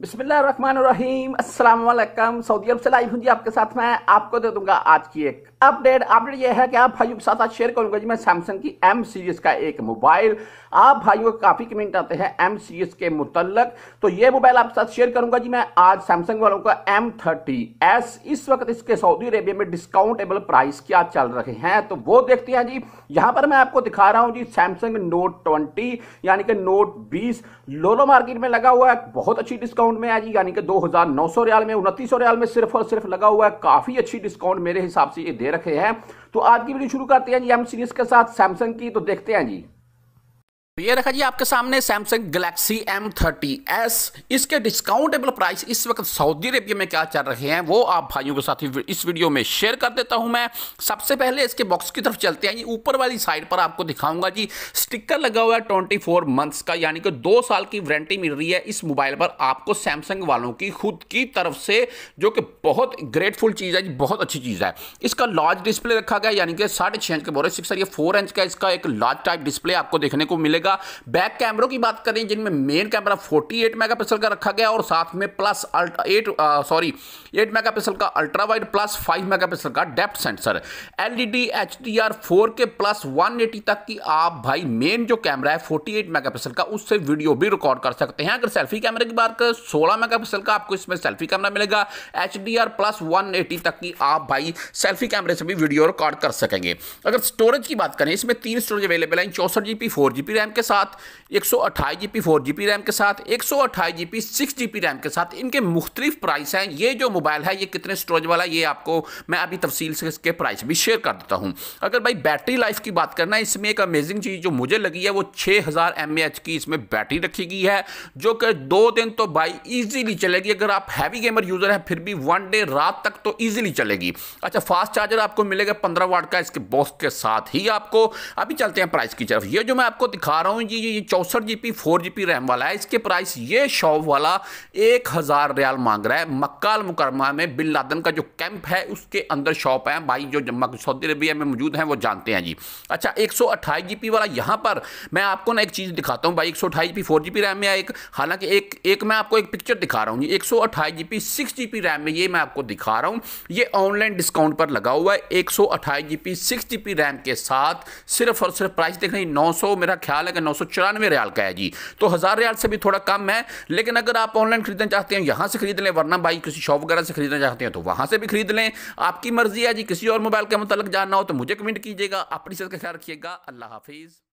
बिस्मिल्लाम अस्सलाम सऊदी अरब से लाइव हूँ जी आपके साथ मैं आपको दे दूंगा आज की एक अपडेट अपडेट यह है कि आप भाइयों के साथ आज शेयर करूंगा जी मैं सैमसंग की एम सीरीज का एक मोबाइल आप भाइयों काफ़ी कमेंट आते हैं एम सीरीज के मुतलक तो ये मोबाइल आपके साथ शेयर करूंगा जी मैं आज सैमसंग वालों का एम थर्टी एस इस वक्त इसके सऊदी अरेबिया में डिस्काउंटेबल प्राइस क्या चल रहे हैं तो वो देखते हैं जी यहाँ पर मैं आपको दिखा रहा हूँ जी सैमसंग नोट ट्वेंटी यानी कि नोट बीस लोलो मार्केट में लगा हुआ है बहुत अच्छी डिस्काउंट डिस्काउंट में आएगी यानी कि 2900 रियाल में उनतीस रियाल में सिर्फ और सिर्फ लगा हुआ है काफ़ी अच्छी डिस्काउंट मेरे हिसाब से ये दे रखे हैं तो आज की वीडियो शुरू करते हैं जी एम सीरीज के साथ सैमसंग की तो देखते हैं जी तो ये देखा जी आपके सामने सैमसंग गैलेक्सी एस इसके डिस्काउंटेबल प्राइस इस वक्त सऊदी अरेबिया में क्या चल रहे हैं वो आप भाइयों के साथ इस वीडियो में शेयर कर देता हूं मैं सबसे पहले इसके बॉक्स की तरफ चलते हैं ये ऊपर वाली साइड पर आपको दिखाऊंगा जी स्टिकर लगा हुआ है ट्वेंटी फोर मंथ्स का यानी कि दो साल की वारंटी मिल रही है इस मोबाइल पर आपको सैमसंग वालों की खुद की तरफ से जो कि बहुत ग्रेटफुल चीज़ है जी बहुत अच्छी चीज़ है इसका लार्ज डिस्प्ले रखा गया यानी कि साढ़े छः इंच के बोरे सिक्स फोर इंच का इसका एक लार्ज टाइप डिस्प्ले आपको देखने को मिलेगा का बैक कैमरों की बात करें जिनमें मेन कैमरा 48 मेगापिक्सल का रखा गया और साथ में plus eight sorry eight megapixel का ultra wide plus five megapixel का depth sensor L D D H D R four K plus one eighty तक की आप भाई मेन जो कैमरा है 48 एट मेगापिक्सल का उससे वीडियो भी रिकॉर्ड कर सकते हैं अगर सेल्फी कैमरे की बात करें सोलह मेगापिक्सल का आपको इसमें सेल्फी कैमरा मिलेगा H D R plus one eighty तक की आप भाई सेल्फी कैमरे से भी वीडियो रिकॉर्ड कर सकेंगे अगर स्टोरेज की बात करें इसमें तीन स्टोरेज अवेलेबल है चौसठ G B four G B RAM RAM के साथ एक सौ अट्ठाईस G B four G B RAM के साथ एक सौ अट्ठाईस G B six G B RAM के साथ इनके मुख्तलिफ प्राइस हैं ये जो मोबाइल है ये कितने स्टोरेज वाला ये आपको मैं अभी तफसील से इसके प्राइस भी शेयर कर देता हूँ अगर भाई बैटरी लाइफ की बात करना है इसमें एक अमेजिंग चीज़ जो मुझे लगी है वो छः हज़ार एम ए एच की इसमें बैटरी रखी गई है जो कि दो दिन तो भाई ईजिली चलेगी अगर आप हैवी गेमर यूज़र हैं फिर भी वन डे रात तक तो ईजिली चलेगी अच्छा फास्ट चार्जर आपको मिलेगा पंद्रह वाट का इसके बॉक्स के साथ ही आपको अभी चलते हैं प्राइस की तरफ ये जो मैं आपको दिखा बता रहा हूँ ये ये चौंसठ G B four G B RAM वाला है इसके प्राइस ये शॉप वाला एक हज़ार रियाल मांग रहा है मक्काल मुकरमा में बिल लादन का जो कैंप है उसके अंदर शॉप है भाई जो सऊदी अरबिया में मौजूद हैं वो जानते हैं जी अच्छा एक सौ अट्ठाईस जी पी वाला यहाँ पर मैं आपको ना एक चीज़ दिखाता हूँ भाई एक सौ अट्ठाईस G B four G B RAM में एक हालांकि एक एक मैं आपको एक पिक्चर दिखा रहा हूँ जी एक सौ अट्ठाईस G B six G B RAM में ये मैं आपको दिखा रहा हूँ ये ऑनलाइन डिस्काउंट पर लगा हुआ है एक सौ अट्ठाईस G B six G B RAM के साथ सिर्फ और सिर्फ प्राइस देख रही नौ सौ मेरा ख्याल वाले नौ सौ चौरानवे रियाल का है जी तो हज़ार रियाल से भी थोड़ा कम है लेकिन अगर आप ऑनलाइन खरीदना चाहते हैं यहाँ से खरीद लें वरना भाई किसी शॉप वगैरह से खरीदना चाहते हैं तो वहाँ से भी खरीद लें आपकी मर्ज़ी है जी किसी और मोबाइल के मतलब जानना हो तो मुझे कमेंट कीजिएगा अपनी सेहत का ख्याल रखिएगा अल्लाह हाफिज़